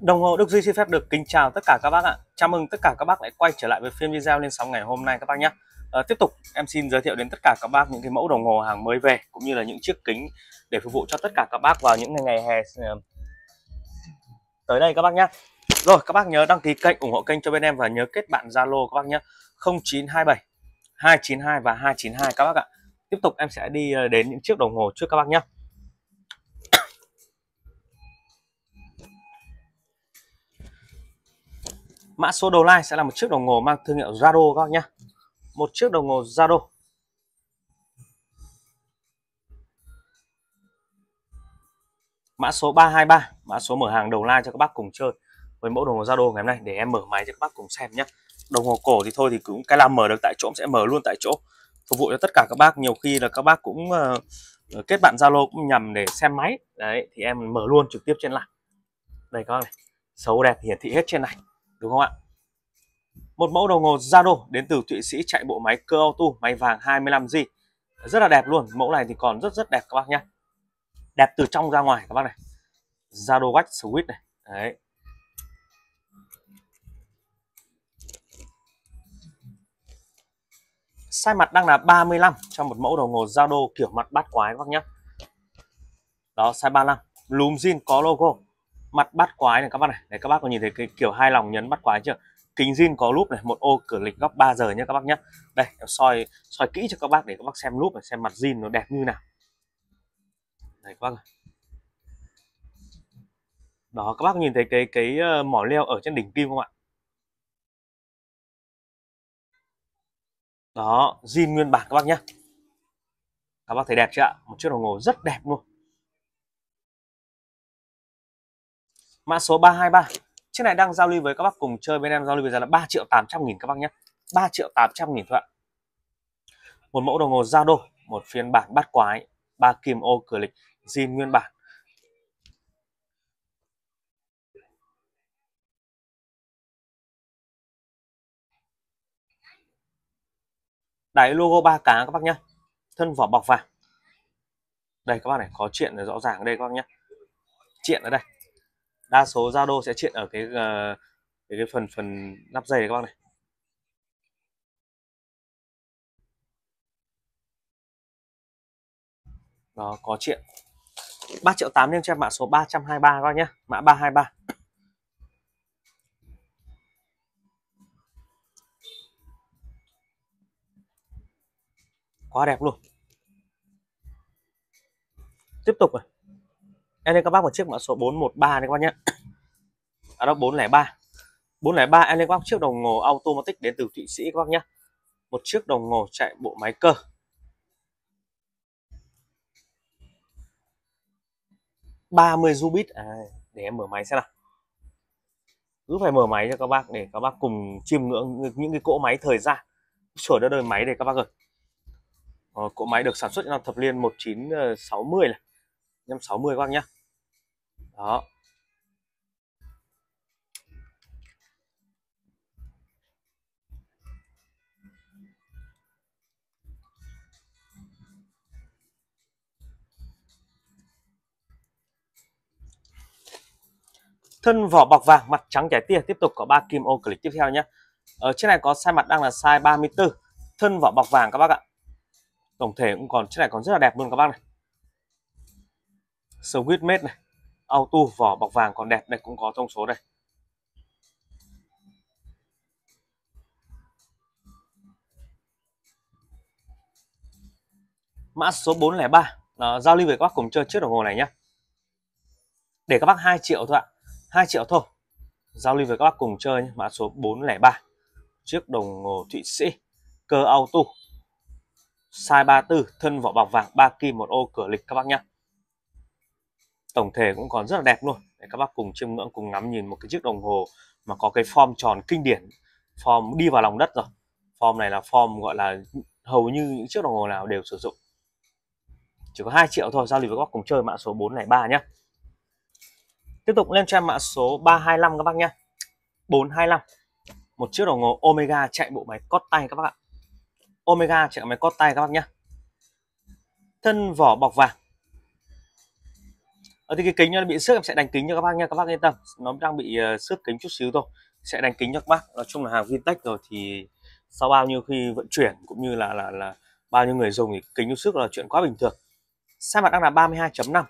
Đồng hồ Đức Duy xin phép được kính chào tất cả các bác ạ. Chào mừng tất cả các bác lại quay trở lại với phiên video lên sóng ngày hôm nay các bác nhé. À, tiếp tục em xin giới thiệu đến tất cả các bác những cái mẫu đồng hồ hàng mới về cũng như là những chiếc kính để phục vụ cho tất cả các bác vào những ngày, ngày hè tới đây các bác nhé. Rồi các bác nhớ đăng ký kênh ủng hộ kênh cho bên em và nhớ kết bạn Zalo các bác nhé. 0927 292 và 292 các bác ạ. Tiếp tục em sẽ đi đến những chiếc đồng hồ trước các bác nhé. mã số đầu like sẽ là một chiếc đồng hồ mang thương hiệu Zaro các bác nhé một chiếc đồng hồ Zaro mã số 323 mã số mở hàng đầu like cho các bác cùng chơi với mẫu đồng hồ Zalo ngày hôm nay để em mở máy cho các bác cùng xem nhá. đồng hồ cổ thì thôi thì cũng cái làm mở được tại chỗ sẽ mở luôn tại chỗ phục vụ cho tất cả các bác nhiều khi là các bác cũng uh, kết bạn Zalo cũng nhằm để xem máy đấy thì em mở luôn trực tiếp trên này đây các bác này xấu đẹp hiển thị hết trên này đúng không ạ? Một mẫu đồng hồ Zano đến từ Thụy Sĩ chạy bộ máy cơ auto máy vàng 25G. Rất là đẹp luôn, mẫu này thì còn rất rất đẹp các bác nhé. Đẹp từ trong ra ngoài các bác này. Zano Watch Switch này. Đấy. Sai mặt đang là 35 cho một mẫu đồng hồ Zalo kiểu mặt bát quái các bác nhé. Đó, size 35. Lùm jean có logo mặt bát quái này các bác này đấy các bác có nhìn thấy cái kiểu hai lòng nhấn bát quái chưa kính zin có lúp này một ô cửa lịch góc 3 giờ nhé các bác nhé đây soi soi kỹ cho các bác để các bác xem lúp này xem mặt zin nó đẹp như nào đấy các bác này. đó các bác nhìn thấy cái cái ờ, mỏ leo ở trên đỉnh kim không ạ đó zin nguyên bản các bác nhé các bác thấy đẹp chưa ạ một chiếc đồng hồ rất đẹp luôn mã số 323 chiếc này đang giao lưu với các bác cùng chơi bên em giao lưu bây giờ là 3 triệu 800 nghìn các bác nhé 3 triệu 800 nghìn thôi ạ một mẫu đồng hồ giao đô một phiên bản bắt quái ba kim ô cửa lịch zin nguyên bản đáy logo ba cá các bác nhé thân vỏ bọc vàng đây các bác này có chuyện rõ ràng ở đây các bác nhé chuyện ở đây đa số Zalo sẽ chuyện ở cái ờ, cái, cái phần phần nắp dây này các bác này đó có chuyện 3 triệu 8 em cho em mã số 323 các bác nhé mã 323 quá đẹp luôn tiếp tục rồi em lên các bác một chiếc mã số 413 này các bác nhé ở à đó 403 403 em lên các bác chiếc đồng hồ automatic đến từ Thụy Sĩ các bác nhé một chiếc đồng hồ chạy bộ máy cơ ba mươi rubit à, để em mở máy xem nào cứ phải mở máy cho các bác để các bác cùng chiêm ngưỡng những cái cỗ máy thời gian sửa đã đời máy để các bác ơi ờ, cỗ máy được sản xuất năm thập niên 1960 ờ, này năm 60 các bác nhé đó thân vỏ bọc vàng mặt trắng trái tia tiếp tục có ba kim ô clip tiếp theo nhé ở trên này có size mặt đang là size 34 thân vỏ bọc vàng các bác ạ tổng thể cũng còn trên này còn rất là đẹp luôn các bác này sống huyết mết này auto vỏ bọc vàng còn đẹp này cũng có thông số đây mã số 403 à, ờ, giao lưu với các bác cùng chơi chiếc đồng hồ này nhé để các bác 2 triệu thôi ạ 2 triệu thôi giao lưu với các bác cùng chơi nhé. mã số 403 chiếc đồng hồ Thụy Sĩ cơ auto size 34 thân vỏ bọc vàng 3 kim một ô cửa lịch các bác nhé tổng thể cũng còn rất là đẹp luôn để các bác cùng chiêm ngưỡng cùng ngắm nhìn một cái chiếc đồng hồ mà có cái form tròn kinh điển form đi vào lòng đất rồi form này là form gọi là hầu như những chiếc đồng hồ nào đều sử dụng chỉ có 2 triệu thôi giao lưu với các bác cùng chơi mã số 403 nhé tiếp tục lên trang mã số 325 các bác nhé 425 một chiếc đồng hồ Omega chạy bộ máy cót tay các bác ạ Omega chạy máy cót tay các bác nhé thân vỏ bọc vàng ở ờ, thì cái kính nó bị xước em sẽ đánh kính cho các bác nha các bác yên tâm nó đang bị ờ, xước kính chút xíu thôi sẽ đánh kính cho các bác nói chung là hàng vintage rồi thì sau bao nhiêu khi vận chuyển cũng như là là là bao nhiêu người dùng thì kính xước là chuyện quá bình thường Xe mặt đang là 32.5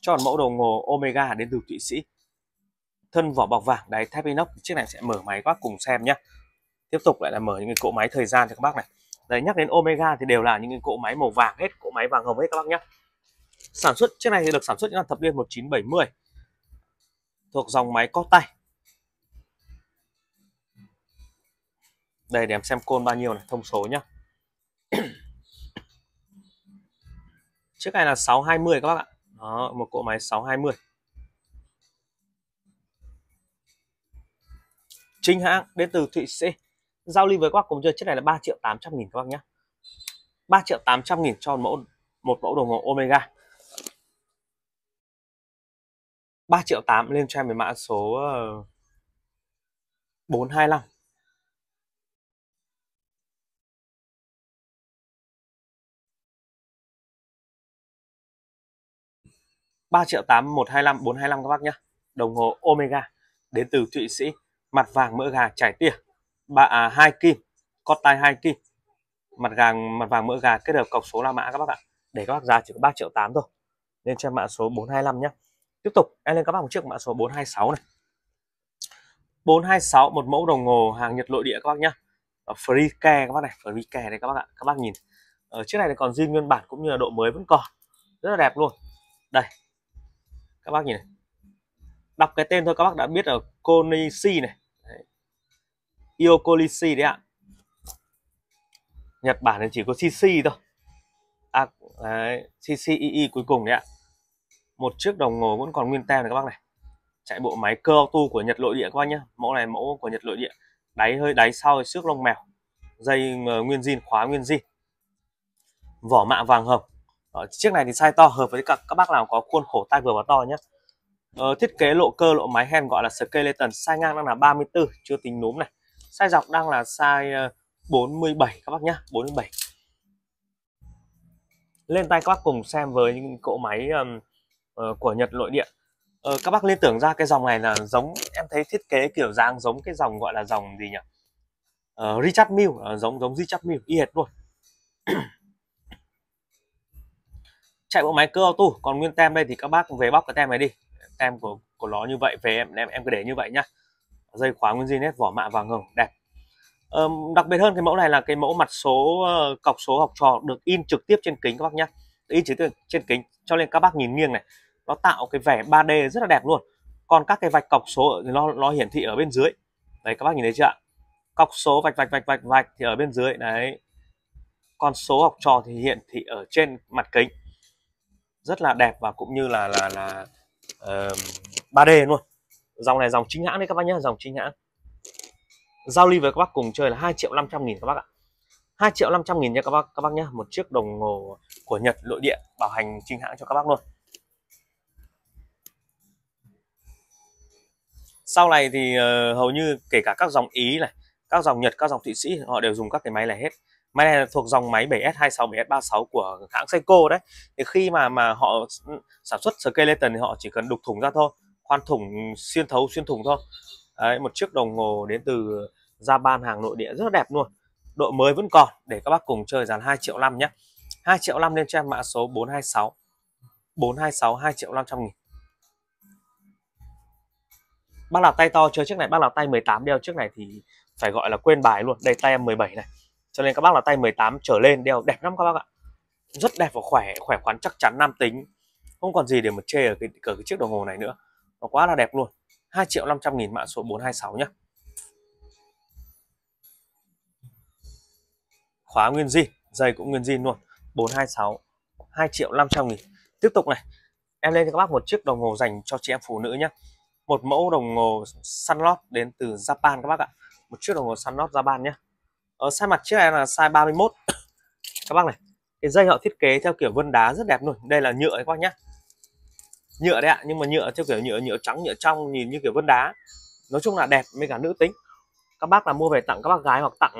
cho một mẫu đồng hồ Omega đến từ Thụy Sĩ thân vỏ bọc vàng đáy thép inox chiếc này sẽ mở máy các bác cùng xem nhé tiếp tục lại là mở những cái cỗ máy thời gian cho các bác này đấy nhắc đến Omega thì đều là những cái cỗ máy màu vàng hết cỗ máy vàng hồng hết các bác nhé Sản xuất chiếc này thì được sản xuất những năm thập niên 1970 thuộc dòng máy có tay. Đây để em xem côn bao nhiêu này, thông số nhá. chiếc này là 620 các bác ạ. Đó, một cỗ máy 620. Chính hãng đến từ Thụy Sĩ. Giao lưu với các bác cùng chơi chiếc này là 3 triệu 800 nghìn các bác nhé. 3 triệu 800 nghìn cho một mẫu một mẫu đồng hồ Omega 3 triệu 8 lên cho em với mã số 425 ờ, 3 triệu 8 125 425 các bác nhé Đồng hồ Omega đến từ Thụy Sĩ Mặt vàng mỡ gà trải tia ba à, 2 kim Cót tay 2 kim Mặt gà mặt vàng mỡ gà kết hợp cọc số la mã các bác ạ Để các bác giá chỉ có 3 triệu 8 thôi Lên cho mã số 425 nhé tiếp tục em lên các bác một chiếc mã số 426 này 426 một mẫu đồng hồ hàng Nhật nội địa các bác nhá ờ, free care các bác này free care đây các bác ạ các bác nhìn ở ờ, chiếc này còn zin nguyên bản cũng như là độ mới vẫn còn rất là đẹp luôn đây các bác nhìn này đọc cái tên thôi các bác đã biết ở Konishi này đấy. đấy ạ Nhật Bản thì chỉ có CC thôi à, đấy, CCII cuối cùng đấy ạ một chiếc đồng hồ vẫn còn nguyên tem này các bác này chạy bộ máy cơ auto của Nhật nội địa các bác nhé mẫu này mẫu của Nhật nội địa đáy hơi đáy sau xước lông mèo dây ờ, nguyên zin khóa nguyên zin vỏ mạ vàng hồng Đó, chiếc này thì size to hợp với các các bác nào có khuôn khổ tay vừa và to nhé ờ, thiết kế lộ cơ lộ máy hen gọi là skeleton size ngang đang là 34 chưa tính núm này size dọc đang là size 47 ờ, các bác nhé 47 lên tay các bác cùng xem với những cỗ máy um, Ờ, của Nhật nội địa ờ, các bác liên tưởng ra cái dòng này là giống em thấy thiết kế kiểu dáng giống cái dòng gọi là dòng gì nhỉ ờ, Richard Mille ờ, giống giống Richard Mille y hệt luôn chạy bộ máy cơ auto còn nguyên tem đây thì các bác về bóc cái tem này đi tem của của nó như vậy về em em em cứ để như vậy nhá dây khóa nguyên zin hết vỏ mạ vàng hồng đẹp ờ, đặc biệt hơn cái mẫu này là cái mẫu mặt số ờ, cọc số học trò được in trực tiếp trên kính các bác nhá, in trực tiếp trên kính cho nên các bác nhìn nghiêng này nó tạo cái vẻ 3D rất là đẹp luôn còn các cái vạch cọc số nó, nó hiển thị ở bên dưới đấy các bác nhìn thấy chưa ạ cọc số vạch vạch vạch vạch vạch thì ở bên dưới đấy con số học trò thì hiện thị ở trên mặt kính rất là đẹp và cũng như là là là uh, 3D luôn dòng này dòng chính hãng đấy các bác nhé dòng chính hãng giao lưu với các bác cùng chơi là 2 triệu 500 nghìn các bác ạ 2 triệu 500 nghìn nha các bác các bác nhé một chiếc đồng hồ của Nhật nội địa bảo hành chính hãng cho các bác luôn sau này thì uh, hầu như kể cả các dòng ý này các dòng nhật các dòng thụy sĩ họ đều dùng các cái máy này hết máy này thuộc dòng máy 7S 26 7S 36 của hãng Seiko đấy thì khi mà mà họ sản xuất skeleton thì họ chỉ cần đục thủng ra thôi khoan thủng xuyên thấu xuyên thủng thôi đấy, một chiếc đồng hồ đến từ Japan hàng nội địa rất là đẹp luôn độ mới vẫn còn để các bác cùng chơi dàn 2 triệu 5 nhé 2 triệu 5 lên cho em mã số 426 426 2 triệu 500 nghìn bác lạc tay to chơi chiếc này bác lạc tay 18 đeo chiếc này thì phải gọi là quên bài luôn đây tay em 17 này cho nên các bác là tay 18 trở lên đeo đẹp lắm các bác ạ rất đẹp và khỏe khỏe khoắn chắc chắn nam tính không còn gì để mà chê ở cái, ở cái chiếc đồng hồ này nữa nó quá là đẹp luôn 2 triệu 500 nghìn mã số 426 nhá khóa nguyên zin dây cũng nguyên zin luôn 426 2 triệu 500 nghìn tiếp tục này em lên cho các bác một chiếc đồng hồ dành cho chị em phụ nữ nhé một mẫu đồng hồ Sunlot đến từ Japan các bác ạ một chiếc đồng hồ Sunlot Japan nhé ở ờ, size mặt chiếc này là size 31 các bác này cái dây họ thiết kế theo kiểu vân đá rất đẹp luôn đây là nhựa đấy các bác nhé nhựa đấy ạ nhưng mà nhựa theo kiểu nhựa nhựa trắng nhựa trong nhìn như kiểu vân đá nói chung là đẹp với cả nữ tính các bác là mua về tặng các bác gái hoặc tặng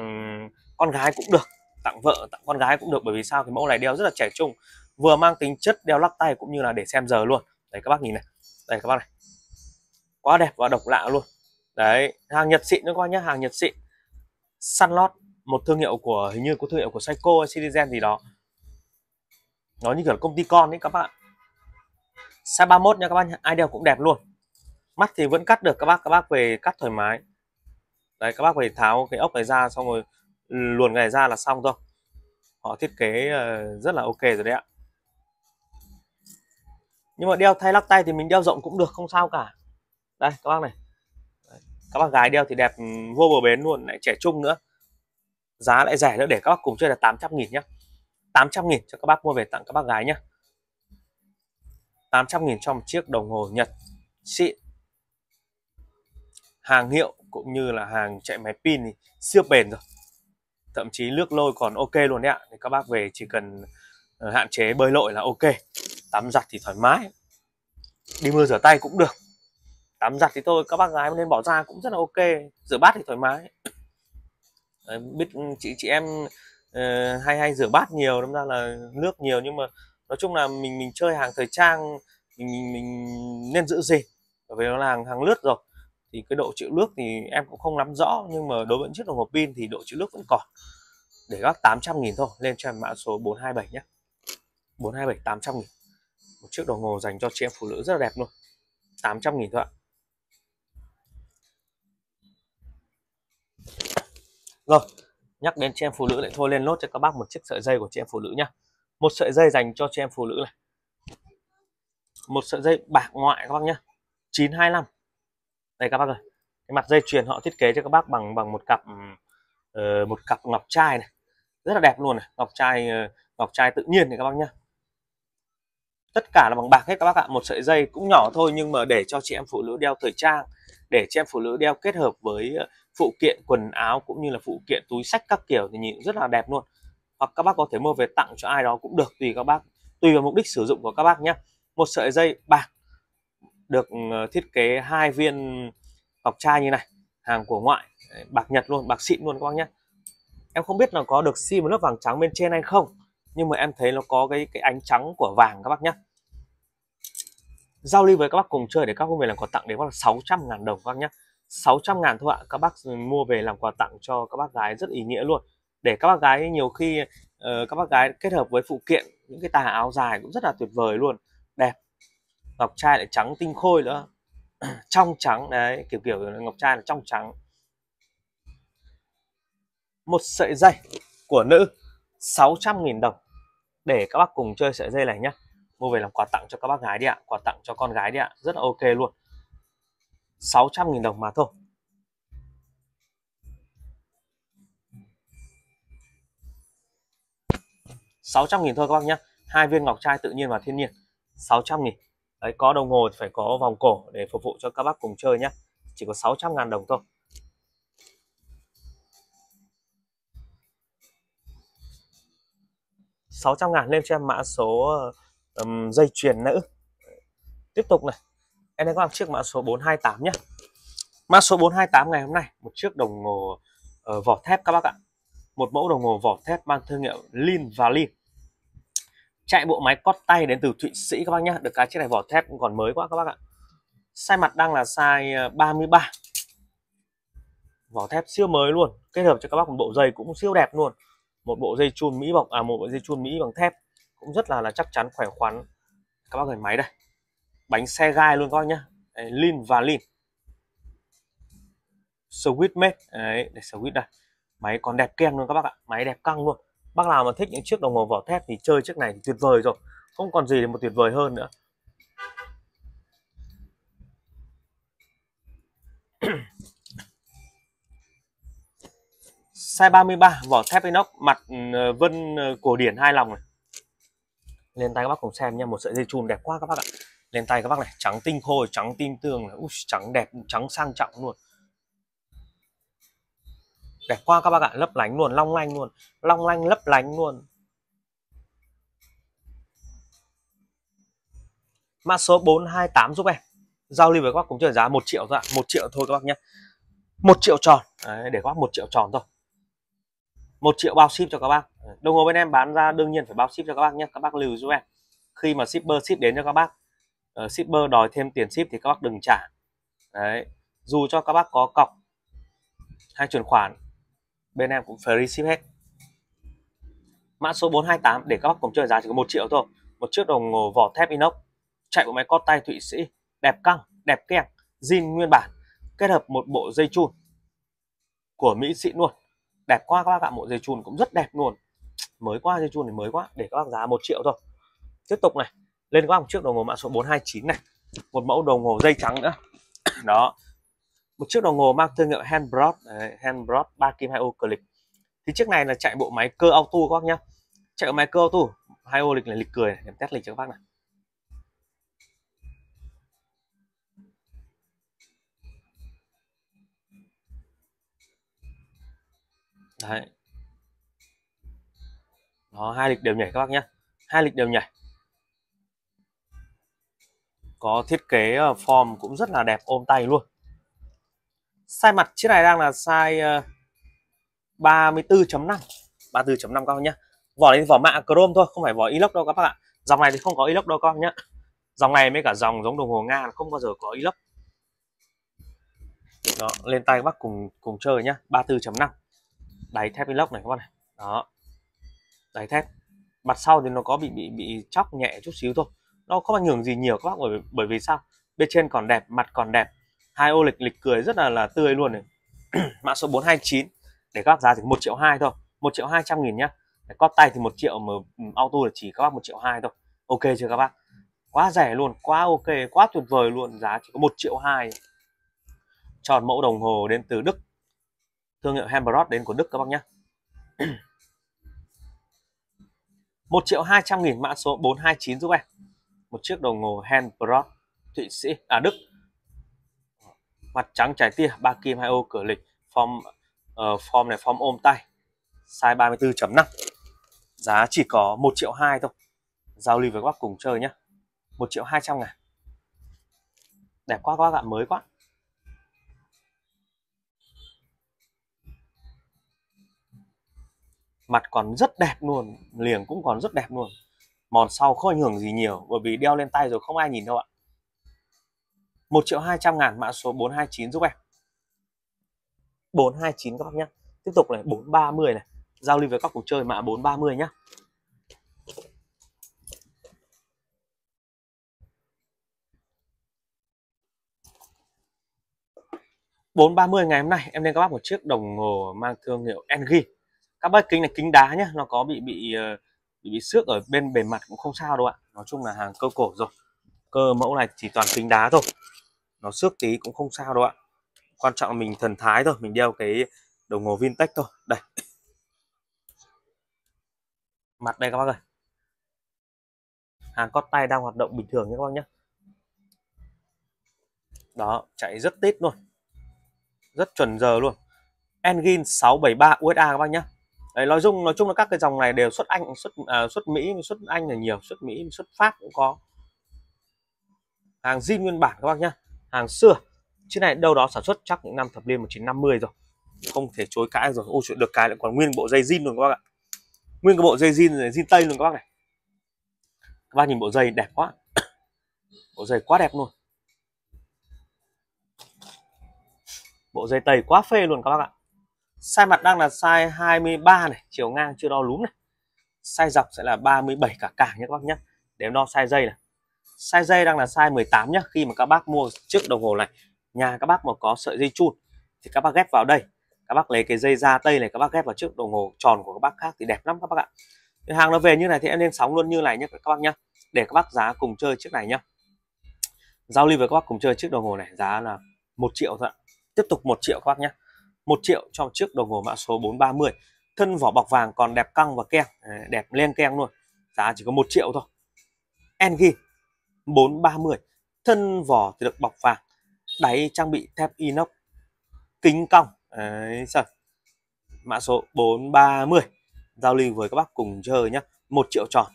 con gái cũng được tặng vợ tặng con gái cũng được bởi vì sao cái mẫu này đeo rất là trẻ trung vừa mang tính chất đeo lắc tay cũng như là để xem giờ luôn đấy các bác nhìn này đây các bác này quá đẹp và độc lạ luôn đấy hàng nhật xịn các con nhé hàng nhật xịn sunlot một thương hiệu của hình như có thương hiệu của Seiko hay Citizen gì đó nó như kiểu là công ty con đấy các bạn size 31 nha các bạn ai đeo cũng đẹp luôn mắt thì vẫn cắt được các bác các bác về cắt thoải mái đấy các bác về tháo cái ốc này ra xong rồi luồn này ra là xong thôi họ thiết kế ờ, rất là ok rồi đấy ạ nhưng mà đeo thay lắc tay thì mình đeo rộng cũng được không sao cả đây các bác này các bác gái đeo thì đẹp ừ, vô bờ bến luôn lại trẻ trung nữa giá lại rẻ nữa để các bác cùng chơi là 800 nghìn nhé 800 nghìn cho các bác mua về tặng các bác gái nhé 800 nghìn cho một chiếc đồng hồ Nhật xịn hàng hiệu cũng như là hàng chạy máy pin thì siêu bền rồi thậm chí nước lôi còn ok luôn đấy ạ thì các bác về chỉ cần ờ, hạn chế bơi lội là ok tắm giặt thì thoải mái đi mưa rửa tay cũng được tắm giặt thì thôi các bác gái nên bỏ ra cũng rất là ok rửa bát thì thoải mái Đấy, biết chị chị em uh, hay hay rửa bát nhiều đâm ra là nước nhiều nhưng mà nói chung là mình mình chơi hàng thời trang mình mình, mình nên giữ gì bởi vì nó là hàng, hàng lướt rồi thì cái độ chịu nước thì em cũng không nắm rõ nhưng mà đối với chiếc đồng hồ pin thì độ chịu nước vẫn còn để gác 800 nghìn thôi lên cho em mã số 427 nhé 427 800 nghìn một chiếc đồng hồ dành cho chị em phụ nữ rất là đẹp luôn 800 nghìn thôi ạ Rồi, nhắc đến chị em phụ nữ lại thôi lên lốt cho các bác một chiếc sợi dây của chị em phụ nữ nhá. Một sợi dây dành cho chị em phụ nữ này. Một sợi dây bạc ngoại các bác nhá. 925. Đây các bác ơi. Cái mặt dây chuyền họ thiết kế cho các bác bằng bằng một cặp uh, một cặp ngọc trai này. Rất là đẹp luôn này, ngọc trai uh, ngọc trai tự nhiên này các bác nhá. Tất cả là bằng bạc hết các bác ạ. Một sợi dây cũng nhỏ thôi nhưng mà để cho chị em phụ nữ đeo thời trang, để chị em phụ nữ đeo kết hợp với phụ kiện quần áo cũng như là phụ kiện túi sách các kiểu thì nhìn rất là đẹp luôn hoặc các bác có thể mua về tặng cho ai đó cũng được tùy các bác tùy vào mục đích sử dụng của các bác nhé một sợi dây bạc được ờ, thiết kế hai viên ngọc trai như này hàng của ngoại bạc nhật luôn bạc xịn luôn các bác nhé em không biết là có được xi một lớp vàng trắng bên trên hay không nhưng mà em thấy nó có cái cái ánh trắng của vàng các bác nhé giao lưu với các bác cùng chơi để các bác về làm quà tặng đến có 600 ngàn đồng các bác nhé 600 ngàn thôi ạ các bác mua về làm quà tặng cho các bác gái rất ý nghĩa luôn để các bác gái nhiều khi uh, các bác gái kết hợp với phụ kiện những cái tà áo dài cũng rất là tuyệt vời luôn đẹp ngọc trai lại trắng tinh khôi nữa trong trắng đấy kiểu kiểu ngọc trai là trong trắng một sợi dây của nữ 600 nghìn đồng để các bác cùng chơi sợi dây này nhé mua về làm quà tặng cho các bác gái đi ạ quà tặng cho con gái đi ạ rất là ok luôn 600.000 đồng mà thôi sáu trăm nghìn thôi các bác nhé hai viên ngọc trai tự nhiên và thiên nhiên sáu trăm nghìn đấy có đồng hồ thì phải có vòng cổ để phục vụ cho các bác cùng chơi nhé chỉ có sáu trăm ngàn đồng thôi sáu trăm ngàn lên cho em mã số um, dây chuyền nữ tiếp tục này Em đang có một chiếc mã số 428 nhé Mã số 428 ngày hôm nay Một chiếc đồng hồ uh, vỏ thép các bác ạ Một mẫu đồng hồ vỏ thép mang thương hiệu Lin và Chạy bộ máy cót tay đến từ Thụy Sĩ các bác nhé Được cái chiếc này vỏ thép cũng còn mới quá các bác ạ Size mặt đang là size 33 ờ, Vỏ thép siêu mới luôn Kết hợp cho các bác một bộ dây cũng siêu đẹp luôn Một bộ dây chun Mỹ bọc à một bộ dây chun Mỹ bằng thép cũng rất là là chắc chắn khỏe khoắn các bác gửi máy đây bánh xe gai luôn các bác nhá lin và lin Swiss made đấy để Swiss đây máy còn đẹp kem luôn các bác ạ máy đẹp căng luôn bác nào mà thích những chiếc đồng hồ vỏ thép thì chơi chiếc này thì tuyệt vời rồi không còn gì để một tuyệt vời hơn nữa size 33 vỏ thép inox mặt ừ, vân ừ, cổ điển hai lòng này lên tay các bác cùng xem nha một sợi dây chun đẹp quá các bác ạ lên tay các bác này trắng tinh khôi trắng tinh tường này. Ui, trắng đẹp trắng sang trọng luôn đẹp quá các bác ạ lấp lánh luôn long lanh luôn long lanh lấp lánh luôn mã số 428 giúp em giao lưu với các bác cũng chơi giá 1 triệu thôi ạ à. 1 triệu thôi các bác nhé 1 triệu tròn Đấy, để các bác 1 triệu tròn thôi 1 triệu bao ship cho các bác đồng hồ bên em bán ra đương nhiên phải bao ship cho các bác nhé các bác lưu giúp em khi mà shipper ship đến cho các bác uh, shipper đòi thêm tiền ship thì các bác đừng trả đấy dù cho các bác có cọc hay chuyển khoản bên em cũng free ship hết mã số 428 để các bác cùng chơi giá chỉ có một triệu thôi một chiếc đồng hồ vỏ thép inox chạy bộ máy có tay thụy sĩ đẹp căng đẹp keng zin nguyên bản kết hợp một bộ dây chun của mỹ sĩ luôn đẹp quá các bác ạ bộ dây chun cũng rất đẹp luôn mới qua dây chun thì mới quá để các bác giá một triệu thôi tiếp tục này lên có một chiếc đồng hồ mã số 429 này một mẫu đồng hồ dây trắng nữa đó một chiếc đồng hồ mang thương hiệu Handbrot Handbrot ba kim hai ô cờ lịch thì chiếc này là chạy bộ máy cơ auto các bác nhá chạy bộ máy cơ auto hai ô lịch là lịch cười này em test lịch cho các bác này đấy đó hai lịch đều nhảy các bác nhá hai lịch đều nhảy có thiết kế ờ, form cũng rất là đẹp ôm tay luôn size mặt chiếc này đang là size 34.5 ờ, 34.5 các bác nhé. vỏ này vỏ mạ chrome thôi không phải vỏ inox đâu các bạn. ạ dòng này thì không có inox đâu các bác nhé. dòng này mới cả dòng giống đồng hồ nga không bao giờ có inox đó lên tay các bác cùng cùng chơi nhá 34.5 đáy thép inox này các bạn này đó đáy thép mặt sau thì nó có bị bị bị chóc nhẹ chút xíu thôi nó không ảnh hưởng gì nhiều các bác bởi bởi vì sao bên trên còn đẹp mặt còn đẹp hai ô lịch lịch cười rất là là tươi luôn này mã số 429 để các bác giá chỉ một triệu hai thôi một triệu hai trăm nghìn nhá có tay thì một triệu mà ừ, auto là chỉ các bác một triệu hai thôi ok chưa các bác quá rẻ luôn quá ok quá tuyệt vời luôn giá chỉ có một triệu hai tròn mẫu đồng hồ đến từ Đức thương hiệu Hembrot đến của Đức các bác nhá 1 triệu 200 nghìn mã số 429 giúp em một chiếc đồng hồ Handbrot Thụy Sĩ à Đức mặt trắng trái tia ba kim hai ô cửa lịch form uh, form này form ôm tay size 34.5 giá chỉ có 1 triệu 2 thôi giao lưu với các bác cùng chơi nhá 1 triệu 200 ngàn đẹp quá các bác ạ mới quá mặt còn rất đẹp luôn liền cũng còn rất đẹp luôn mòn sau không ảnh hưởng gì nhiều bởi vì đeo lên tay rồi không ai nhìn đâu ạ 1 triệu 200 ngàn mã số 429 giúp em 429 các bác nhé tiếp tục này 430 này giao lưu với các cuộc chơi mã 430 nhé bốn ba mươi ngày hôm nay em lên các bác một chiếc đồng hồ mang thương hiệu NG các bác kính này kính đá nhé nó có bị bị uh, bị xước ở bên bề mặt cũng không sao đâu ạ nói chung là hàng cơ cổ rồi cơ mẫu này chỉ toàn kính đá thôi nó xước tí cũng không sao đâu ạ quan trọng là mình thần thái thôi mình đeo cái đồng hồ Vintech thôi đây mặt đây các bác ơi hàng cót tay đang hoạt động bình thường nhé các bác nhé đó chạy rất tít luôn rất chuẩn giờ luôn engine 673 USA các bác nhé Đấy, nói chung nói chung là các cái dòng này đều xuất Anh xuất à, xuất Mỹ xuất Anh là nhiều xuất Mỹ xuất Pháp cũng có hàng zin nguyên bản các bác nhá hàng xưa chiếc này đâu đó sản xuất chắc những năm thập niên 1950 rồi không thể chối cãi rồi ô chuyện được cái lại còn nguyên bộ dây zin luôn các bác ạ nguyên cái bộ dây zin này zin tây luôn các bác này các bác nhìn bộ dây đẹp quá bộ dây quá đẹp luôn bộ dây tây quá phê luôn các bác ạ size mặt đang là size 23 này chiều ngang chưa đo lúm này size dọc sẽ là 37 cả càng nhé các bác nhé để em đo size dây này size dây đang là size 18 nhé khi mà các bác mua chiếc đồng hồ này nhà các bác mà có sợi dây chun thì các bác ghép vào đây các bác lấy cái dây da tây này các bác ghép vào chiếc đồng hồ tròn của các bác khác thì đẹp lắm các bác ạ cái hàng nó về như này thì em lên sóng luôn như này nhé các bác nhé để các bác giá cùng chơi chiếc này nhé giao lưu với các bác cùng chơi chiếc đồng hồ này giá là một triệu thôi ạ tiếp tục một triệu các bác nhé 1 triệu cho một chiếc đồng hồ mã số 430 thân vỏ bọc vàng còn đẹp căng và keng à, đẹp len keng luôn giá chỉ có 1 triệu thôi NG 430 thân vỏ thì được bọc vàng đáy trang bị thép inox kính cong Đấy, sao? mã số 430 giao lưu với các bác cùng chơi nhé 1 triệu tròn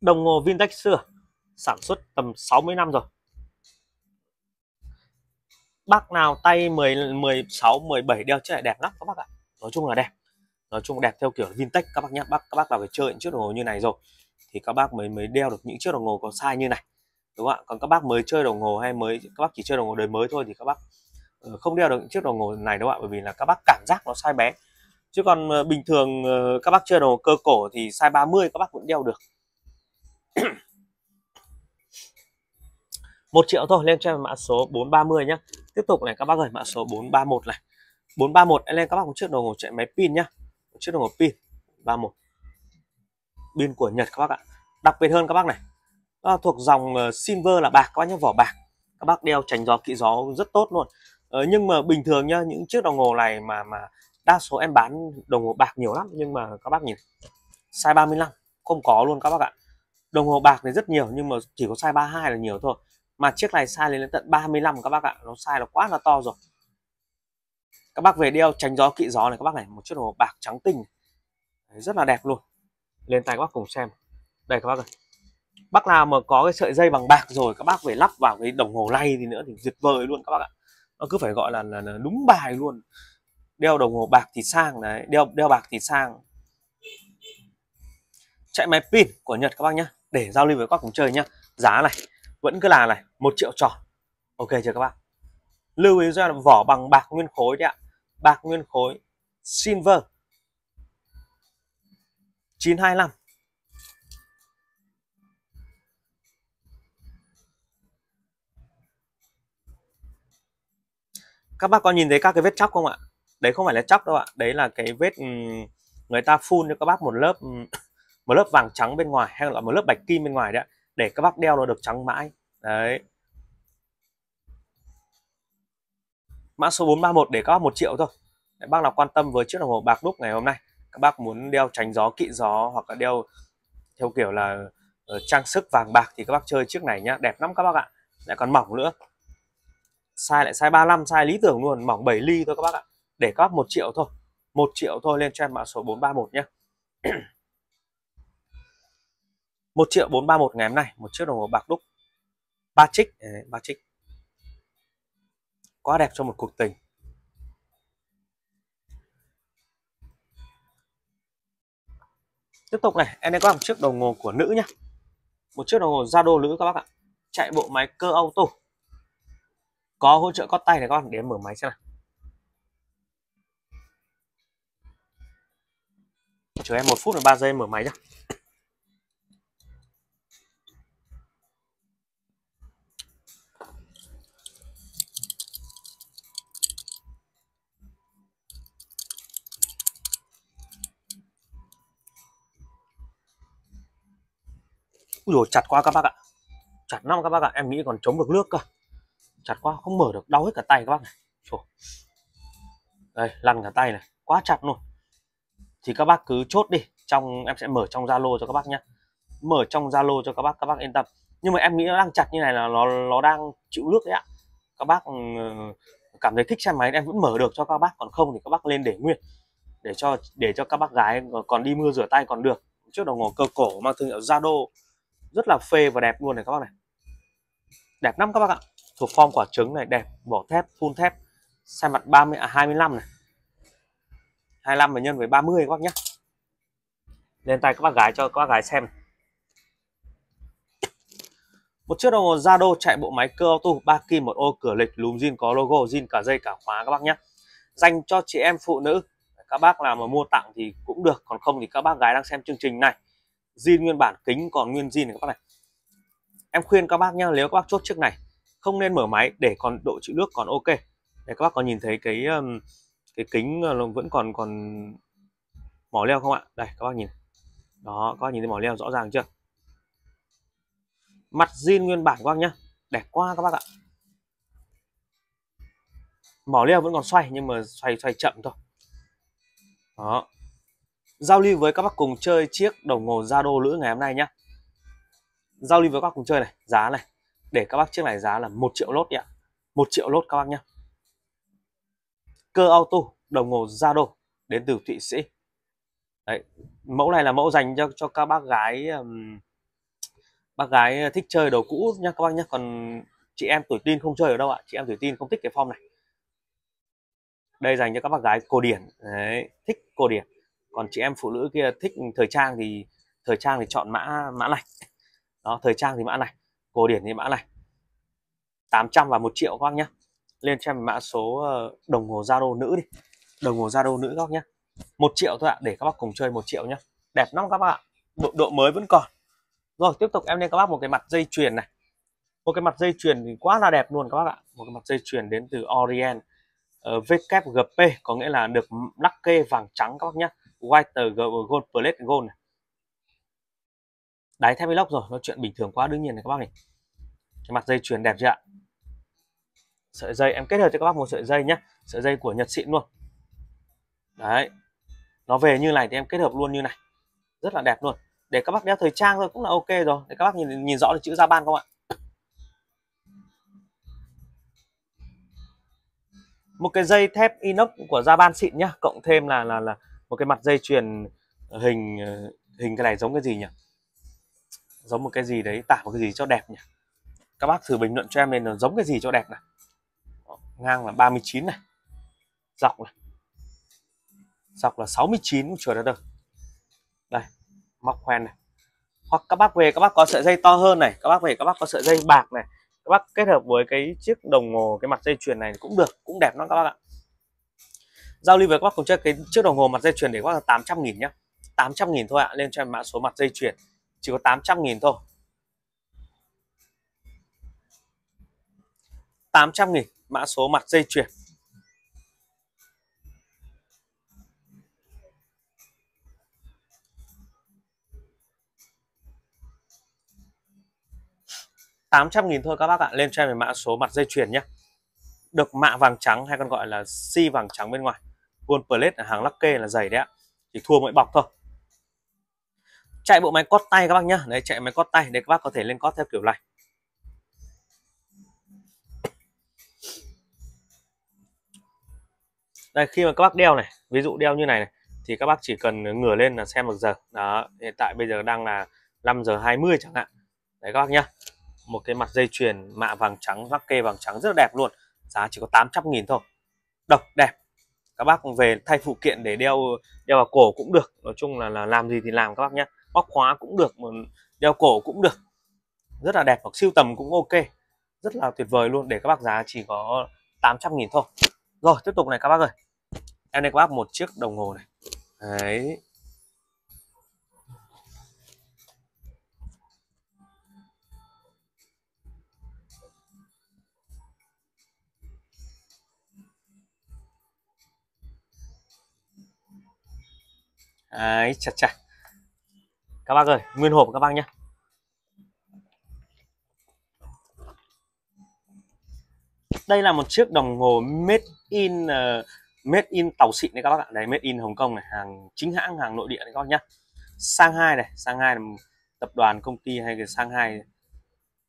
Đồng hồ Vintex xưa sản xuất tầm 60 năm rồi. Bác nào tay 10 16 17 đeo chiếc này đẹp lắm các bác ạ. Nói chung là đẹp. Nói chung đẹp theo kiểu Vintex các bác nhé. Bác các bác vào phải chơi những chiếc đồng hồ như này rồi thì các bác mới mới đeo được những chiếc đồng hồ có size như này. Đúng không ạ? Còn các bác mới chơi đồng hồ hay mới các bác chỉ chơi đồng hồ đời mới thôi thì các bác ờ, không đeo được những chiếc đồng hồ này đâu ạ bởi vì là các bác cảm giác nó sai bé chứ còn ờ, bình thường ờ, các bác chơi đồng hồ cơ cổ thì size 30 các bác vẫn đeo được một triệu thôi lên cho em mã số 430 nhá tiếp tục này các bác ơi mã số 431 này 431 em lên các bác một chiếc đồng hồ chạy máy pin nhá một chiếc đồng hồ pin 31 pin của Nhật các bác ạ đặc biệt hơn các bác này nó thuộc dòng ờ, silver là bạc các bác nhá vỏ bạc các bác đeo tránh gió kỵ gió rất tốt luôn ờ, nhưng mà bình thường nhá những chiếc đồng hồ này mà mà đa số em bán đồng hồ bạc nhiều lắm nhưng mà các bác nhìn size 35 không có luôn các bác ạ đồng hồ bạc này rất nhiều nhưng mà chỉ có size 32 là nhiều thôi mà chiếc này size lên đến tận 35 các bác ạ nó size nó quá là to rồi các bác về đeo tránh gió kỵ gió này các bác này một chiếc đồng hồ bạc trắng tinh rất là đẹp luôn lên tay các bác cùng xem đây các bác ơi bác nào mà có cái sợi dây bằng bạc rồi các bác phải lắp vào cái đồng hồ lay thì nữa thì tuyệt vời luôn các bác ạ nó cứ phải gọi là, là, là đúng bài luôn đeo đồng hồ bạc thì sang đấy đeo đeo bạc thì sang chạy máy pin của Nhật các bác nhé để giao lưu với các cùng chơi nhá giá này vẫn cứ là này một triệu tròn ok chưa các bạn lưu ý cho là vỏ bằng bạc nguyên khối đấy ạ bạc nguyên khối silver 925 các bác có nhìn thấy các cái vết chóc không ạ đấy không phải là chóc đâu ạ đấy là cái vết người ta phun cho các bác một lớp một lớp vàng trắng bên ngoài hay là một lớp bạch kim bên ngoài đấy để các bác đeo nó được trắng mãi đấy mã số 431 để có bác một triệu thôi đấy, bác nào quan tâm với chiếc đồng hồ bạc đúc ngày hôm nay các bác muốn đeo tránh gió kỵ gió hoặc là đeo theo kiểu là ờ, trang sức vàng bạc thì các bác chơi chiếc này nhá đẹp lắm các bác ạ lại còn mỏng nữa sai lại size 35 sai lý tưởng luôn mỏng 7 ly thôi các bác ạ để có bác 1 triệu thôi 1 triệu thôi lên cho em mã số 431 nhé 1 triệu 431 ngày hôm nay một chiếc đồng hồ bạc đúc ba trích Đấy, ba trích quá đẹp cho một cuộc tình tiếp tục này em đây có một chiếc đồng hồ của nữ nhá một chiếc đồng hồ đô nữ các bác ạ chạy bộ máy cơ auto có hỗ trợ có tay này các bạn để em mở máy xem nào chờ em một phút là ba giây mở máy nhá Úi dồi, chặt quá các bác ạ Chặt lắm các bác ạ, em nghĩ còn chống được nước cơ Chặt quá, không mở được, đau hết cả tay các bác này Trời. Đây, lăn cả tay này, quá chặt luôn Thì các bác cứ chốt đi trong Em sẽ mở trong Zalo cho các bác nhé Mở trong Zalo cho các bác, các bác yên tâm Nhưng mà em nghĩ nó đang chặt như này là nó nó đang chịu nước đấy ạ Các bác ừ, cảm thấy thích xe máy em vẫn mở được cho các bác Còn không thì các bác lên để nguyên để cho để cho các bác gái còn đi mưa rửa tay còn được chiếc đồng hồ cơ cổ mang thương hiệu Zalo rất là phê và đẹp luôn này các bác này đẹp lắm các bác ạ thuộc form quả trứng này đẹp vỏ thép full thép xe mặt 30 à 25 này 25 và nhân với 30 các bác nhé lên tay các bác gái cho các bác gái xem một chiếc đồng hồ Zado chạy bộ máy cơ auto 3 kim một ô cửa lịch lùm zin có logo zin cả dây cả khóa các bác nhé dành cho chị em phụ nữ các bác nào mà mua tặng thì cũng được còn không thì các bác gái đang xem chương trình này zin nguyên bản kính còn nguyên zin này các bác này em khuyên các bác nhá nếu các bác chốt chiếc này không nên mở máy để còn độ chịu nước còn ok để các bác có nhìn thấy cái cái kính ờ, nó vẫn còn còn mỏ leo không ạ đây các bác nhìn đó các bác nhìn thấy mỏ leo rõ ràng chưa mặt zin nguyên bản các bác nhá đẹp quá các bác ạ mỏ leo vẫn còn xoay nhưng mà xoay xoay chậm thôi đó giao lưu với các bác cùng chơi chiếc đồng hồ Zado lữ ngày hôm nay nhé giao lưu với các bác cùng chơi này giá này để các bác chiếc này giá là một triệu lốt ạ một triệu lốt các bác nhé cơ auto đồng hồ Zado đến từ Thụy Sĩ Đấy, mẫu này là mẫu dành cho cho các bác gái um, bác gái thích chơi đồ cũ nha các bác nhé còn chị em tuổi tin không chơi ở đâu ạ chị em tuổi tin không thích cái form này đây dành cho các bác gái cổ điển Đấy, thích cổ điển còn chị em phụ nữ kia thích thời trang thì thời trang thì chọn mã mã này đó thời trang thì mã này cổ điển thì mã này 800 và một triệu các bác nhé lên cho em mã số ờ, đồng hồ Zalo nữ đi đồng hồ Zalo nữ các bác nhé một triệu thôi ạ à, để các bác cùng chơi một triệu nhé đẹp lắm các bạn ạ độ, độ mới vẫn còn rồi tiếp tục em lên các bác một cái mặt dây chuyền này một cái mặt dây chuyền thì quá là đẹp luôn các bác ạ một cái mặt dây chuyền đến từ Orient uh, ờ, WGP có nghĩa là được lắc kê vàng trắng các bác nhé white gold plate gold này đáy thép inox rồi nó chuyện bình thường quá đương nhiên này các bác này cái mặt dây chuyền đẹp chưa ạ sợi dây em kết hợp cho các bác một sợi dây nhá, sợi dây của nhật xịn luôn đấy nó về như này thì em kết hợp luôn như này rất là đẹp luôn để các bác đeo thời trang thôi cũng là ok rồi để các bác nhìn nhìn rõ được chữ ra ban không ạ một cái dây thép inox của ra ban xịn nhá cộng thêm là là là một cái mặt dây chuyền ờ, hình ờ, hình cái này giống cái gì nhỉ giống một cái gì đấy tả một cái gì cho đẹp nhỉ các bác thử bình luận cho em nên là giống cái gì cho đẹp này ngang là 39 này dọc này dọc là 69 chưa đã được đây móc khoen này hoặc các bác về các bác có sợi dây to hơn này các bác về các bác có sợi dây bạc này các bác kết hợp với cái chiếc đồng hồ cái mặt dây chuyền này cũng được cũng đẹp lắm các bác ạ giao lưu với các bác cùng chơi cái chiếc đồng hồ mặt dây chuyền để các bác là 800 nghìn nhá 800 nghìn thôi ạ à. lên cho em mã số mặt dây chuyền chỉ có 800 nghìn thôi 800 nghìn mã số mặt dây chuyền tám trăm nghìn thôi các bác ạ lên cho em mã số mặt dây chuyền nhé được mạ vàng trắng hay còn gọi là si vàng trắng bên ngoài gold plate là hàng lắc kê là dày đấy ạ chỉ thua mỗi bọc thôi chạy bộ máy cót tay các bác nhá đấy chạy máy cót tay để các bác có thể lên cót theo kiểu này đây khi mà các bác đeo này ví dụ đeo như này, này thì các bác chỉ cần ngửa lên là xem được giờ đó hiện tại bây giờ đang là 5 giờ 20 chẳng hạn đấy các bác nhá một cái mặt dây chuyền mạ vàng trắng lắc kê vàng trắng rất là đẹp luôn giá chỉ có 800 nghìn thôi độc đẹp các bác về thay phụ kiện để đeo đeo vào cổ cũng được nói chung là, là làm gì thì làm các bác nhé móc khóa cũng được mà đeo cổ cũng được rất là đẹp hoặc siêu tầm cũng ok rất là tuyệt vời luôn để các bác giá chỉ có 800 nghìn thôi rồi tiếp tục này các bác ơi em đây các bác một chiếc đồng hồ này đấy Đấy, chặt chặt Các bác ơi, nguyên hộp các bác nhé Đây là một chiếc đồng hồ made in uh, made in tàu xịn đấy các bác ạ. Đấy made in Hồng Kông này, hàng chính hãng, hàng nội địa đấy các bác nhá. Shanghai này, sang Shanghai là tập đoàn công ty hay cái Shanghai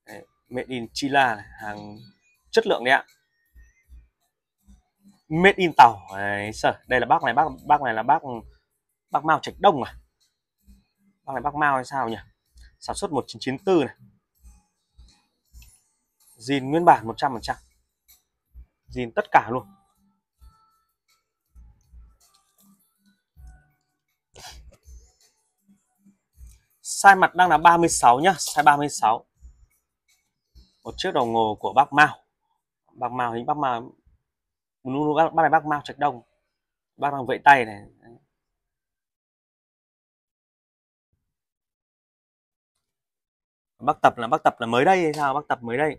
đấy, made in Chila này, hàng chất lượng đấy ạ. Made in tàu. Đấy, sợ. Đây là bác này, bác bác này là bác Bác Mao Trạch Đông à Bác này Bác Mao hay sao nhỉ Sản xuất 1994 này Dìn nguyên bản 100% Dìn tất cả luôn Sai mặt đang là 36 nhá Sai 36 Một chiếc đồng hồ của bác Mao Bác Mao hình bác Mao Bác này bác Mao Trạch Đông Bác đang vẫy tay này bác tập là bác tập là mới đây hay sao bác tập mới đây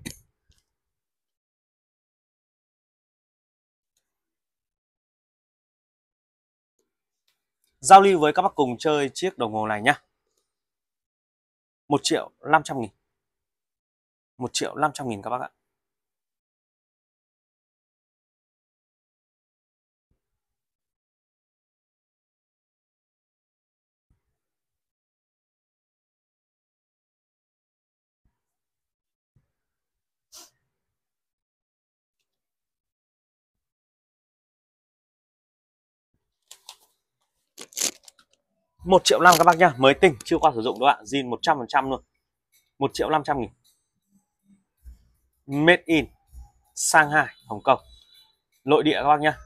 giao lưu với các bác cùng chơi chiếc đồng hồ này nhá một triệu năm trăm nghìn một triệu năm trăm nghìn các bác ạ 1 triệu 5 các bác nhá Mới tinh chưa qua sử dụng đâu ạ Zin 100% luôn 1 triệu 500 nghìn Made in sang hai Hồng Kông Nội địa các bác nhá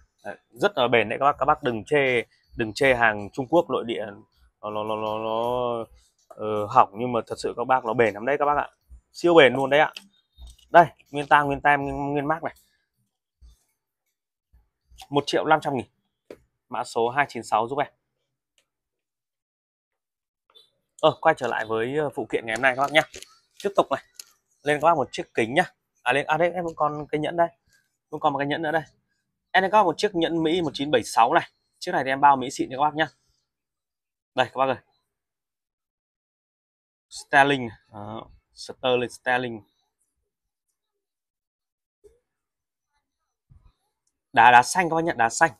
Rất là bền đấy các bác Các bác đừng chê Đừng chê hàng Trung Quốc nội địa Nó, nó, nó, nó, nó uh, hỏng Nhưng mà thật sự các bác nó bền lắm đấy các bác ạ Siêu bền luôn đấy ạ Đây nguyên ta nguyên tem nguyên, nguyên mác này 1 triệu 500 nghìn Mã số 296 giúp em ờ, quay trở lại với ờ, phụ kiện ngày hôm nay các bác nhá tiếp tục này lên các bác một chiếc kính nhá à lên à đấy em vẫn còn cái nhẫn đây vẫn còn một cái nhẫn nữa đây em đang có một chiếc nhẫn mỹ 1976 này chiếc này thì em bao mỹ xịn cho các bác nhá đây các bác ơi sterling à, sterling sterling đá đá xanh các bác nhận đá xanh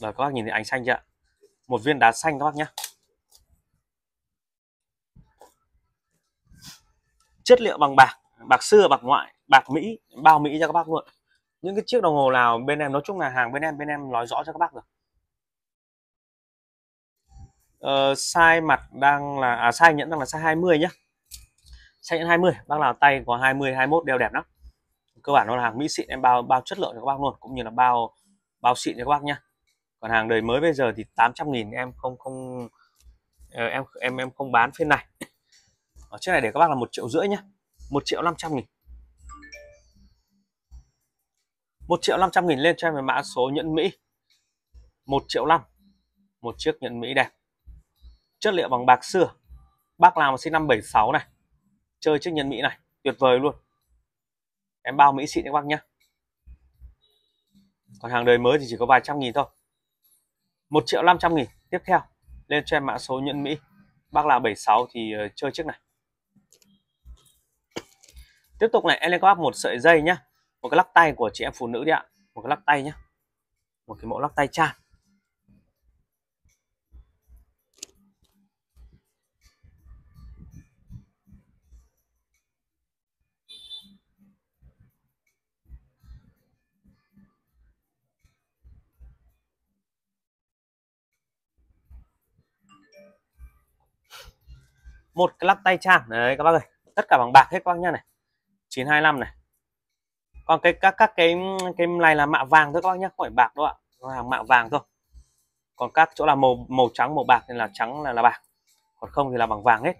Rồi các bác nhìn thấy ánh xanh chưa ạ? Một viên đá xanh các bác nhé. Chất liệu bằng bạc, bạc xưa, bạc ngoại, bạc Mỹ, bao Mỹ cho các bác luôn. Những cái chiếc đồng hồ nào bên em nói chung là hàng bên em bên em nói rõ cho các bác rồi. Ờ, size mặt đang là à, size nhẫn đang là size 20 nhé size nhẫn 20 bác nào tay có 20 21 đeo đẹp lắm cơ bản nó là hàng mỹ xịn em bao bao chất lượng cho các bác luôn cũng như là bao bao xịn cho các bác nhé còn hàng đời mới bây giờ thì 800 nghìn em không không ờ, em em em không bán phiên này ở chiếc này để các bác là một triệu rưỡi nhá một triệu 500 nghìn một triệu 500 nghìn lên cho em về mã số nhẫn Mỹ một triệu năm một chiếc nhẫn Mỹ đẹp chất liệu bằng bạc xưa bác làm sinh năm 76 này chơi chiếc nhẫn Mỹ này tuyệt vời luôn em bao Mỹ xịn các bác nhá còn hàng đời mới thì chỉ có vài trăm nghìn thôi 1 triệu 500 nghìn tiếp theo lên cho em mã số nhận Mỹ bác là 76 thì ờ, chơi chiếc này tiếp tục này em lên các một sợi dây nhá một cái lắc tay của chị em phụ nữ đi ạ một cái lắc tay nhá một cái mẫu lắc tay chan một cái lắc tay trang đấy các bác ơi tất cả bằng bạc hết các bác nhá này 925 này còn cái các các cái cái này là mạ vàng thôi các bác nhá không phải bạc đâu ạ hàng mạ vàng thôi còn các chỗ là màu màu trắng màu bạc thì là trắng là là bạc còn không thì là bằng vàng hết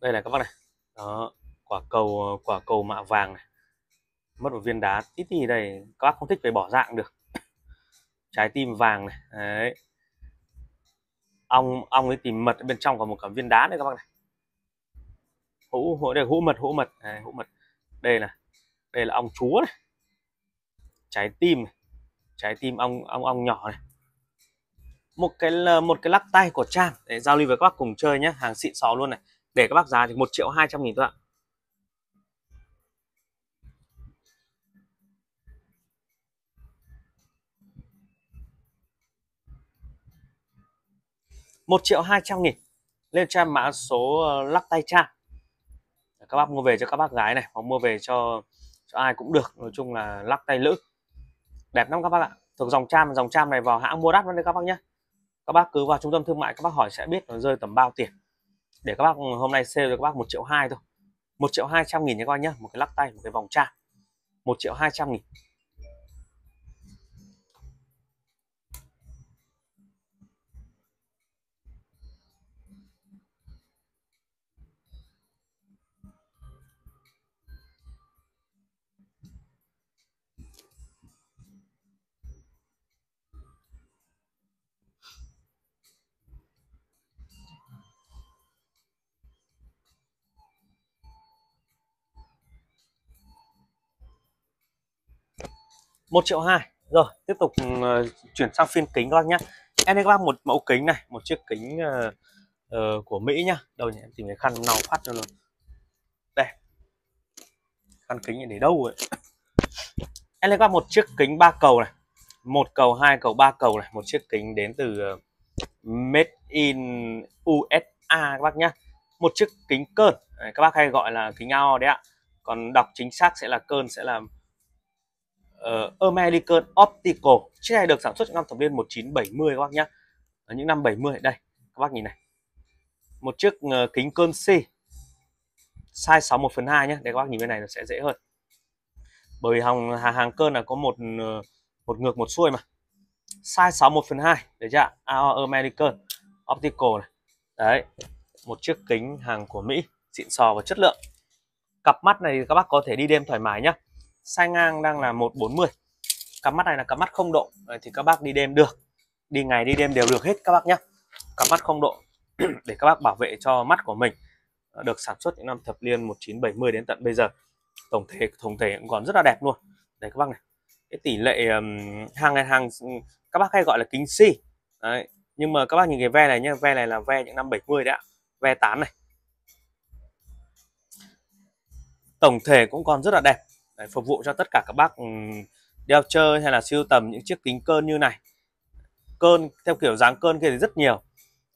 đây này các bác này đó quả cầu quả cầu mạ vàng này mất một viên đá tí tí đây các bác không thích phải bỏ dạng được trái tim vàng này đấy ong ong ấy tìm mật bên trong còn một cả viên đá này các bác này hũ hũ đây hũ mật hũ mật này, hũ mật đây là đây là ong chúa này trái tim này. trái tim ong ong ong nhỏ này một cái một cái lắc tay của trang để giao lưu với các bác cùng chơi nhé hàng xịn sò luôn này để các bác giá thì 1 triệu 200 nghìn thôi ạ một triệu hai trăm nghìn lên trang mã số ờ, lắc tay cha các bác mua về cho các bác gái này hoặc mua về cho, cho ai cũng được nói chung là lắc tay lữ đẹp lắm các bác ạ thuộc dòng tram dòng tram này vào hãng mua đắt lắm đấy các bác nhé các bác cứ vào trung tâm thương mại các bác hỏi sẽ biết nó rơi tầm bao tiền để các bác hôm nay sale cho các bác một triệu hai thôi một triệu hai trăm nghìn nha các bác nhé một cái lắc tay một cái vòng trang một triệu hai trăm nghìn 1 triệu 2 Rồi tiếp tục uh, chuyển sang phiên kính các bác nhé Enigma một mẫu kính này Một chiếc kính uh, uh, của Mỹ nhá Đâu nhỉ em tìm cái khăn nào phát cho luôn Đây Khăn kính này để đâu ấy Enigma một chiếc kính ba cầu này một cầu hai cầu ba cầu này Một chiếc kính đến từ ờ, Made in USA các bác nhá Một chiếc kính cơn Các bác hay gọi là kính ao đấy ạ Còn đọc chính xác sẽ là cơn sẽ là uh, American Optical chiếc này được sản xuất năm thập niên 1970 các bác nhé ở những năm 70 đây các bác nhìn này một chiếc uh, kính cơn C size 61 phần 2 nhé để các bác nhìn bên này nó sẽ dễ hơn bởi vì hàng hàng cơn là có một ờ, một ngược một xuôi mà size 61 phần 2 đấy chưa ạ American Optical này đấy một chiếc kính hàng của Mỹ xịn sò và chất lượng cặp mắt này các bác có thể đi đêm thoải mái nhé sai ngang đang là 140 cặp mắt này là cặp mắt không độ thì các bác đi đêm được đi ngày đi đêm đều được hết các bác nhé cặp mắt không độ để các bác bảo vệ cho mắt của mình được sản xuất những năm thập niên 1970 đến tận bây giờ tổng thể tổng thể cũng còn rất là đẹp luôn Đây các bác này cái tỷ lệ um, hàng ngày hàng các bác hay gọi là kính si đấy. nhưng mà các bác nhìn cái ve này nhé ve này là ve những năm 70 đã ve 8 này tổng thể cũng còn rất là đẹp Đấy, phục vụ cho tất cả các bác ừ, đeo chơi hay là siêu tầm những chiếc kính cơn như này cơn theo kiểu dáng cơn kia thì rất nhiều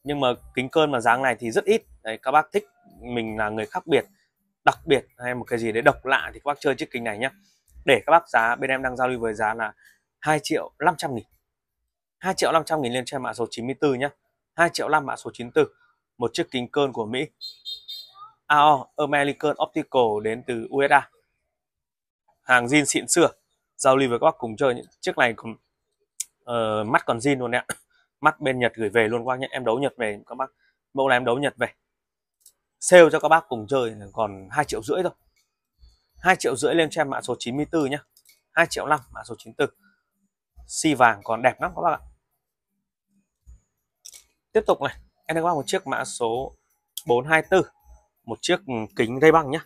nhưng mà kính cơn mà dáng này thì rất ít đấy các bác thích mình là người khác biệt đặc biệt hay một cái gì đấy độc lạ thì các bác chơi chiếc kính này nhé để các bác giá bên em đang giao lưu với giá là 2 triệu 500 nghìn 2 triệu 500 nghìn lên trên mã số 94 nhé 2 triệu 5 mã số 94 một chiếc kính cơn của Mỹ AO American Optical đến từ USA hàng zin xịn xưa giao lưu với các bác cùng chơi những chiếc này còn uh, mắt còn zin luôn ạ mắt bên Nhật gửi về luôn các bác nhé em đấu Nhật về các bác mẫu này em đấu Nhật về sale cho các bác cùng chơi còn hai triệu rưỡi thôi hai triệu rưỡi lên cho em mã số 94 nhá hai triệu năm mã số 94 si vàng còn đẹp lắm các bác ạ tiếp tục này em đang có một chiếc mã số 424 một chiếc ừ, kính dây băng nhá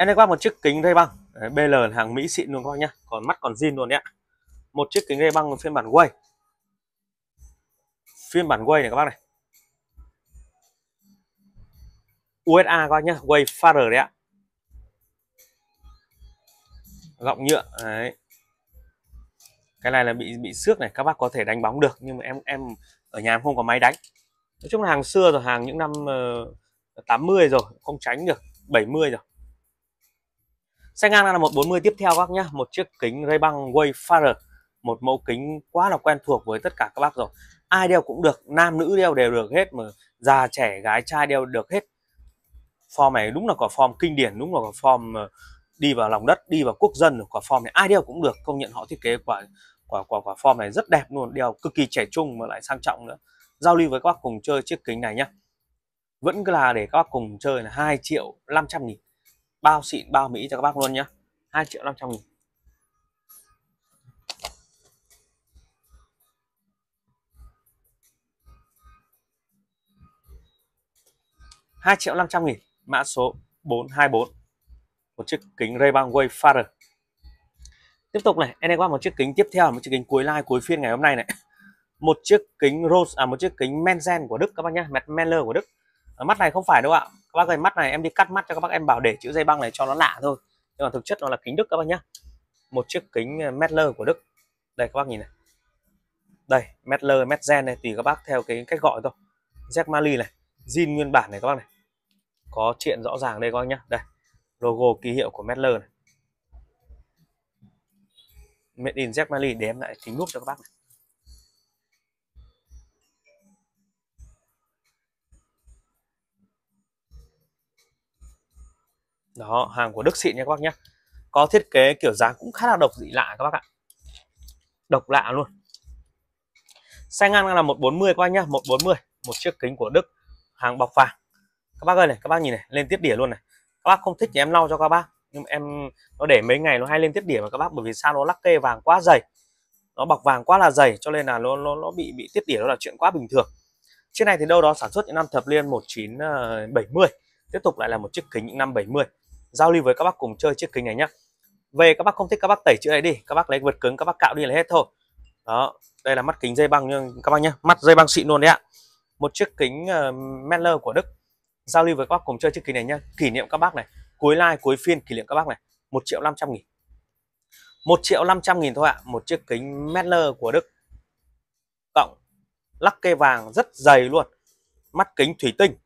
em đây qua một chiếc kính ray băng BL hàng Mỹ xịn luôn các bác nhá còn mắt còn zin luôn đấy ạ một chiếc kính ray băng phiên bản quay phiên bản quay này các bác này USA các bác nhá quay Farer đấy ạ gọng nhựa đấy cái này là bị bị xước này các bác có thể đánh bóng được nhưng mà em em ở nhà em không có máy đánh nói chung là hàng xưa rồi hàng những năm uh, ờ, 80 rồi không tránh được 70 rồi xe ngang là 140 tiếp theo các nhá một chiếc kính ray băng wayfarer một mẫu kính quá là quen thuộc với tất cả các bác rồi ai đeo cũng được nam nữ đeo đều được hết mà già trẻ gái trai đeo được hết form này đúng là quả form kinh điển đúng là quả form ờ, đi vào lòng đất đi vào quốc dân quả form này ai đeo cũng được công nhận họ thiết kế quả quả quả quả form này rất đẹp luôn đeo cực kỳ trẻ trung mà lại sang trọng nữa giao lưu với các bác cùng chơi chiếc kính này nhá vẫn là để các bác cùng chơi là 2 triệu 500 nghìn bao xịn bao mỹ cho các bác luôn nhá 2 triệu 500 nghìn hai triệu năm trăm nghìn mã số bốn hai bốn một chiếc kính Ray-Ban Wayfarer tiếp tục này anh em đây qua một chiếc kính tiếp theo một chiếc kính cuối live cuối phiên ngày hôm nay này một chiếc kính Rose à một chiếc kính Menzen của Đức các bác nhá mặt Menler của Đức mắt này không phải đâu ạ các bác ơi mắt này em đi cắt mắt cho các bác em bảo để chữ dây băng này cho nó lạ thôi nhưng mà thực chất nó là kính Đức các bác nhá một chiếc kính ờ, Mettler của Đức đây các bác nhìn này đây Mettler Metzen này tùy các bác theo cái cách gọi thôi Jack Mali này zin nguyên bản này các bác này có chuyện rõ ràng đây các bác nhá đây logo ký hiệu của Mettler này Made in Jack Mali để em lại kính nút cho các bác này đó hàng của Đức xịn nha các bác nhé có thiết kế kiểu dáng cũng khá là độc dị lạ các bác ạ độc lạ luôn xe ngang là 140 các bác nhá 140 một chiếc kính của Đức hàng bọc vàng các bác ơi này các bác nhìn này lên tiết đĩa luôn này các bác không thích thì em lau cho các bác nhưng em nó để mấy ngày nó hay lên tiết đĩa mà các bác bởi vì sao nó lắc kê vàng quá dày nó bọc vàng quá là dày cho nên là nó nó, nó bị bị tiết đĩa đó là chuyện quá bình thường chiếc này thì đâu đó sản xuất những năm thập niên 1970 ờ, tiếp tục lại là một chiếc kính những năm 70 giao lưu với các bác cùng chơi chiếc kính này nhá về các bác không thích các bác tẩy chữ này đi các bác lấy vượt cứng các bác cạo đi là hết thôi đó đây là mắt kính dây băng nhưng các bác nhá mắt dây băng xịn luôn đấy ạ một chiếc kính uh, ờ, Mettler của Đức giao lưu với các bác cùng chơi chiếc kính này nhá kỷ niệm các bác này cuối live cuối phiên kỷ niệm các bác này một triệu năm trăm nghìn một triệu năm trăm nghìn thôi ạ một chiếc kính Mettler của Đức cộng lắc kê vàng rất dày luôn mắt kính thủy tinh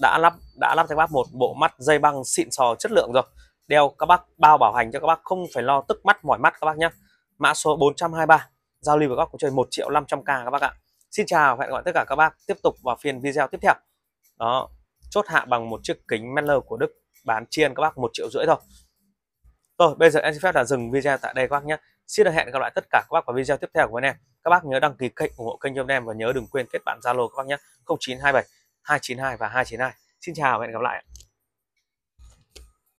đã lắp đã lắp cho các bác một bộ mắt dây băng xịn sò chất lượng rồi đeo các bác bao bảo hành cho các bác không phải lo tức mắt mỏi mắt các bác nhé mã số 423 giao lưu với các bác có chơi 1 triệu 500k các bác ạ Xin chào và hẹn gặp tất cả các bác tiếp tục vào phiên video tiếp theo đó chốt hạ bằng một chiếc kính Menler của Đức bán chiên các bác một triệu rưỡi thôi rồi bây giờ em xin phép là dừng video tại đây các bác nhé xin được hẹn gặp lại tất cả các bác vào video tiếp theo của anh em các bác nhớ đăng ký kênh ủng hộ kênh cho anh em và nhớ đừng quên kết bạn zalo các bác nhé 0927 292 và 292 Xin chào và hẹn gặp lại